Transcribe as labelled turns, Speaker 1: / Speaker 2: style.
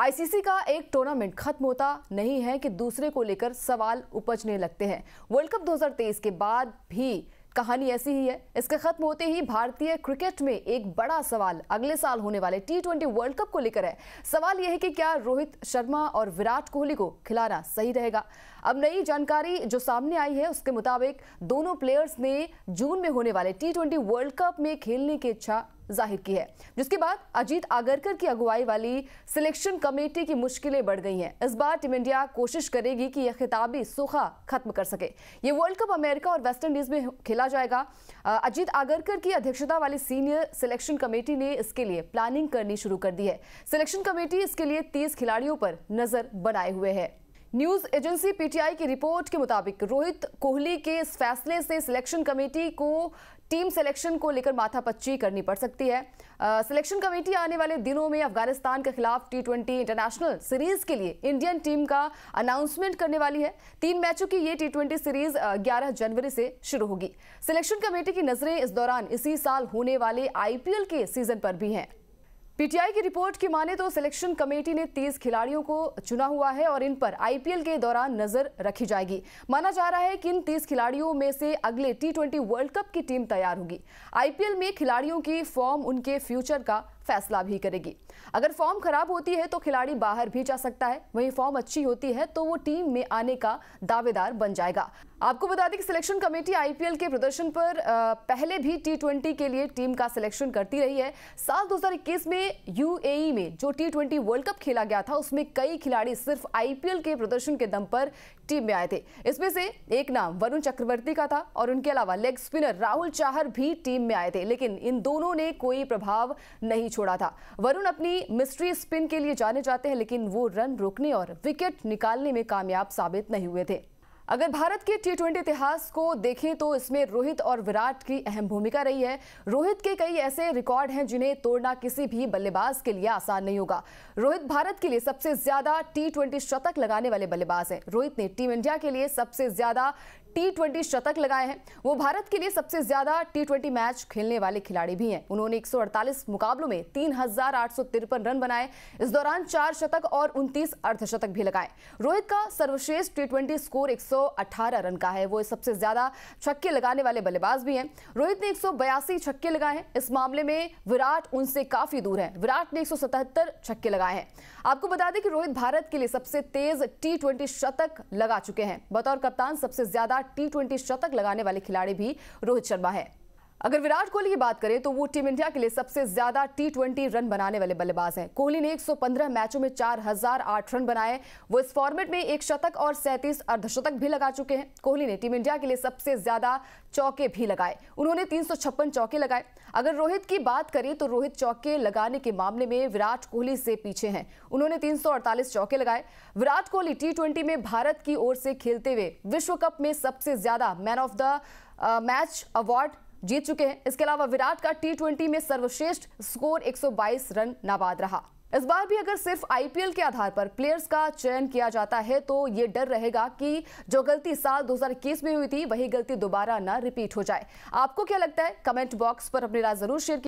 Speaker 1: ICC का एक tournament खत्म होता नहीं है कि दूसरे को लेकर सवाल उपजने लगते हैं वर्ल्ड कप 2023 के बाद भी कहानी ऐसी ही है इसके खत्म होते ही भारतीय क्रिकेट में एक बड़ा सवाल अगले साल होने वाले टी ट्वेंटी वर्ल्ड कप को लेकर है सवाल यह है कि क्या रोहित शर्मा और विराट कोहली को खिलाना सही रहेगा अब नई जानकारी जो सामने आई है उसके मुताबिक दोनों प्लेयर्स ने जून में होने वाले टी ट्वेंटी वर्ल्ड कप में खेलने की इच्छा जाहिर की है जिसके बाद अजीत आगरकर की अगुवाई वाली सिलेक्शन कमेटी की मुश्किलें बढ़ गई हैं इस बार टीम इंडिया कोशिश करेगी कि यह खिताबी सूखा खत्म कर सके ये वर्ल्ड कप अमेरिका और वेस्ट इंडीज में खेला जाएगा अजीत आगरकर की अध्यक्षता वाली सीनियर सिलेक्शन कमेटी ने इसके लिए प्लानिंग करनी शुरू कर दी है सिलेक्शन कमेटी इसके लिए तीस खिलाड़ियों पर नजर बनाए हुए है न्यूज एजेंसी पीटीआई की रिपोर्ट के मुताबिक रोहित कोहली के इस फैसले से सिलेक्शन कमेटी को टीम सिलेक्शन को लेकर माथापच्ची करनी पड़ सकती है सिलेक्शन कमेटी आने वाले दिनों में अफगानिस्तान के खिलाफ टी ट्वेंटी इंटरनेशनल सीरीज के लिए इंडियन टीम का अनाउंसमेंट करने वाली है तीन मैचों की ये टी ट्वेंटी सीरीज 11 जनवरी से शुरू होगी सिलेक्शन कमेटी की नजरें इस दौरान इसी साल होने वाले आईपीएल के सीजन पर भी हैं पीटीआई की रिपोर्ट की माने तो सिलेक्शन कमेटी ने तीस खिलाड़ियों को चुना हुआ है और इन पर आईपीएल के दौरान नजर रखी जाएगी माना जा रहा है कि इन तीस खिलाड़ियों में से अगले टी वर्ल्ड कप की टीम तैयार होगी आईपीएल में खिलाड़ियों की फॉर्म उनके फ्यूचर का फैसला भी करेगी अगर फॉर्म खराब होती है तो खिलाड़ी बाहर भी जा सकता है वहीं फॉर्म अच्छी होती है तो वो टीम में आने का दावेदार बन जाएगा आपको बता दें कि सिलेक्शन कमेटी आईपीएल के प्रदर्शन पर पहले भी टी ट्वेंटी के लिए टीम का सिलेक्शन करती रही है साल 2021 में यूएई e में जो टी ट्वेंटी वर्ल्ड कप खेला गया था उसमें कई खिलाड़ी सिर्फ आईपीएल के प्रदर्शन के दम पर टीम में आए थे इसमें से एक नाम वरुण चक्रवर्ती का था और उनके अलावा लेग स्पिनर राहुल चाहर भी टीम में आए थे लेकिन इन दोनों ने कोई प्रभाव नहीं छोड़ा था वरुण अपनी मिस्ट्री स्पिन के लिए जाने जाते हैं लेकिन वो रन रोकने और विकेट निकालने में कामयाब साबित नहीं हुए थे अगर भारत के टी ट्वेंटी इतिहास को देखें तो इसमें रोहित और विराट की अहम भूमिका रही है रोहित के कई ऐसे रिकॉर्ड हैं जिन्हें तोड़ना किसी भी बल्लेबाज के लिए आसान नहीं होगा रोहित भारत के लिए सबसे ज्यादा टी ट्वेंटी शतक लगाने वाले बल्लेबाज हैं रोहित ने टीम इंडिया के लिए सबसे ज्यादा टी ट्वेंटी शतक लगाए हैं वो भारत के लिए सबसे ज्यादा टी ट्वेंटी मैच खेलने वाले खिलाड़ी भी हैं उन्होंने 148 मुकाबलों में तीन रन बनाए इस दौरान चार शतक और 29 अर्धशतक भी लगाए रोहित का सर्वश्रेष्ठ टी ट्वेंटी स्कोर एक 118 रन का है वो सबसे ज्यादा छक्के लगाने वाले बल्लेबाज भी हैं रोहित ने एक छक्के लगाए हैं इस मामले में विराट उनसे काफी दूर है विराट ने एक छक्के लगाए हैं आपको बता दें कि रोहित भारत के लिए सबसे तेज टी शतक लगा चुके हैं बतौर कप्तान सबसे ज्यादा टी शतक लगाने वाले खिलाड़ी भी रोहित शर्मा है अगर विराट कोहली की बात करें तो वो टीम इंडिया के लिए सबसे ज्यादा टी ट्वेंटी रन बनाने वाले बल्लेबाज हैं कोहली ने 115 मैचों में 4008 रन बनाए वो इस फॉर्मेट में एक शतक और सैंतीस अर्धशतक भी लगा चुके हैं कोहली ने टीम इंडिया के लिए सबसे ज्यादा चौके भी लगाए उन्होंने तीन चौके लगाए अगर रोहित की बात करें तो रोहित चौके लगाने के मामले में विराट कोहली से पीछे हैं उन्होंने तीन चौके लगाए विराट कोहली टी में भारत की ओर से खेलते हुए विश्व कप में सबसे ज्यादा man of the match award जीत चुके हैं इसके अलावा विराट का टी में सर्वश्रेष्ठ स्कोर 122 रन नाबाद रहा इस बार भी अगर सिर्फ आईपीएल के आधार पर प्लेयर्स का चयन किया जाता है तो ये डर रहेगा कि जो गलती साल 2021 में हुई थी वही गलती दोबारा ना रिपीट हो जाए आपको क्या लगता है कमेंट बॉक्स पर अपनी राय जरूर शेयर